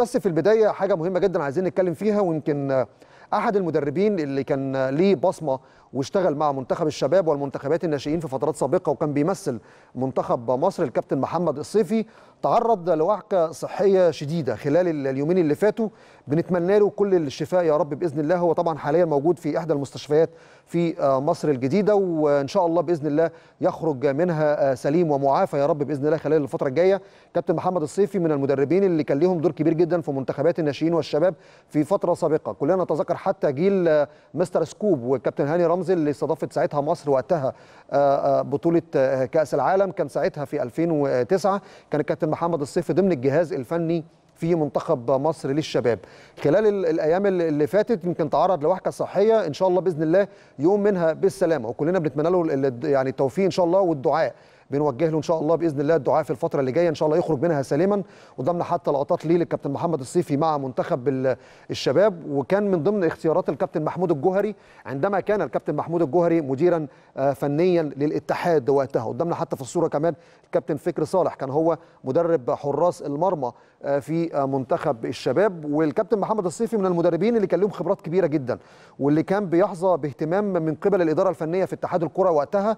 بس في البدايه حاجه مهمه جدا عايزين نتكلم فيها ويمكن احد المدربين اللي كان ليه بصمه واشتغل مع منتخب الشباب والمنتخبات الناشئين في فترات سابقه وكان بيمثل منتخب مصر الكابتن محمد الصيفي تعرض لوعكه صحيه شديده خلال اليومين اللي فاتوا بنتمنى له كل الشفاء يا رب باذن الله هو طبعا حاليا موجود في احدى المستشفيات في آه، مصر الجديده وان شاء الله باذن الله يخرج منها آه، سليم ومعافى يا رب باذن الله خلال الفتره الجايه كابتن محمد الصيفي من المدربين اللي كان ليهم دور كبير جدا في منتخبات الناشئين والشباب في فتره سابقه كلنا نتذكر حتى جيل مستر سكوب والكابتن هاني رمزي اللي استضافت ساعتها مصر وقتها آه، آه، بطوله آه، كاس العالم كان ساعتها في 2009 كان الكابتن محمد الصيف ضمن الجهاز الفني في منتخب مصر للشباب خلال الايام اللي فاتت يمكن تعرض لوحكه صحيه ان شاء الله باذن الله يوم منها بالسلامه وكلنا بنتمنى له يعني التوفيق ان شاء الله والدعاء بنوجه له ان شاء الله باذن الله الدعاء في الفتره اللي جايه ان شاء الله يخرج منها سالما قدامنا حتى لقطات ليه للكابتن محمد الصيفي مع منتخب الشباب وكان من ضمن اختيارات الكابتن محمود الجوهري عندما كان الكابتن محمود الجوهري مديرا آه، فنيا للاتحاد وقتها قدامنا حتى في الصوره كمان الكابتن فكر صالح كان هو مدرب حراس المرمى آه، في آه، منتخب الشباب والكابتن محمد الصيفي من المدربين اللي كان لهم خبرات كبيره جدا واللي كان بيحظى باهتمام من قبل الاداره الفنيه في اتحاد الكره وقتها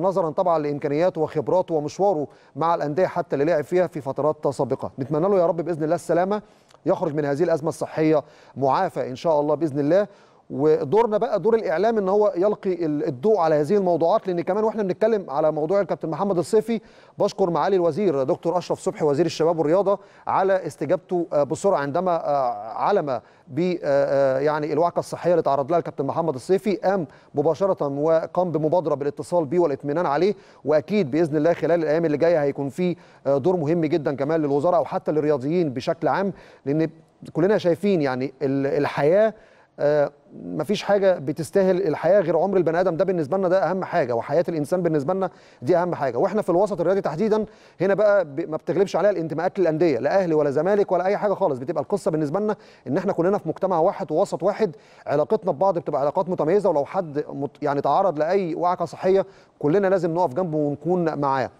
نظرا طبعا لامكانيات امكانياته وخبراته ومشواره مع الانديه حتى اللي لعب فيها في فترات سابقه نتمنى له يا رب باذن الله السلامه يخرج من هذه الازمه الصحيه معافى ان شاء الله باذن الله ودورنا بقى دور الاعلام ان هو يلقي الضوء على هذه الموضوعات لان كمان واحنا بنتكلم على موضوع الكابتن محمد الصيفي بشكر معالي الوزير دكتور اشرف صبحي وزير الشباب والرياضه على استجابته آه، بسرعه عندما آه، علم ب آه، يعني الوعكه الصحيه اللي تعرض لها الكابتن محمد الصيفي قام مباشره وقام بمبادره بالاتصال بيه والاطمئنان عليه واكيد باذن الله خلال الايام اللي جايه هيكون في دور مهم جدا كمان للوزاره او حتى للرياضيين بشكل عام لان كلنا شايفين يعني الحياه آه، مفيش حاجه بتستاهل الحياه غير عمر البني ادم ده بالنسبه لنا ده اهم حاجه وحياه الانسان بالنسبه لنا دي اهم حاجه واحنا في الوسط الرياضي تحديدا هنا بقى ما بتغلبش عليها الانتماءات للانديه لا اهلي ولا زمالك ولا اي حاجه خالص بتبقى القصه بالنسبه لنا ان احنا كلنا في مجتمع واحد ووسط واحد علاقتنا ببعض بتبقى علاقات متميزه ولو حد يعني تعرض لاي وعكه صحيه كلنا لازم نقف جنبه ونكون معاه